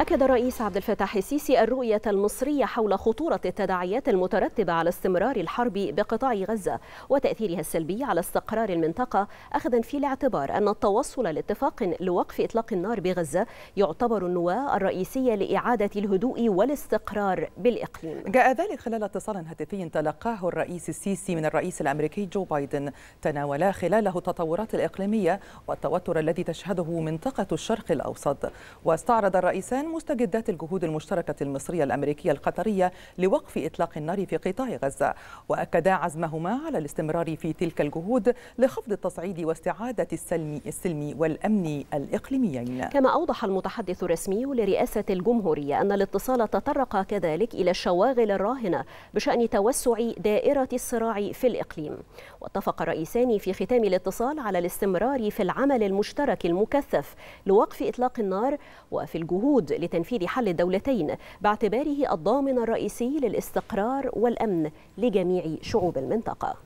أكد الرئيس عبد الفتاح السيسي الرؤية المصرية حول خطورة التداعيات المترتبة على استمرار الحرب بقطاع غزة وتأثيرها السلبي على استقرار المنطقة أخذا في الاعتبار أن التوصل لاتفاق لوقف إطلاق النار بغزة يعتبر النواة الرئيسية لإعادة الهدوء والاستقرار بالإقليم جاء ذلك خلال اتصال هاتفي تلقاه الرئيس السيسي من الرئيس الأمريكي جو بايدن تناولا خلاله التطورات الإقليمية والتوتر الذي تشهده منطقة الشرق الأوسط واستعرض الرئيسان عن مستجدات الجهود المشتركة المصرية الأمريكية القطرية لوقف إطلاق النار في قطاع غزة وأكدا عزمهما على الاستمرار في تلك الجهود لخفض التصعيد واستعادة السلم, السلم والأمن الإقليميين كما أوضح المتحدث الرسمي لرئاسة الجمهورية أن الاتصال تطرق كذلك إلى الشواغل الراهنة بشأن توسع دائرة الصراع في الإقليم واتفق الرئيسان في ختام الاتصال على الاستمرار في العمل المشترك المكثف لوقف إطلاق النار وفي الجهود لتنفيذ حل الدولتين باعتباره الضامن الرئيسي للاستقرار والأمن لجميع شعوب المنطقة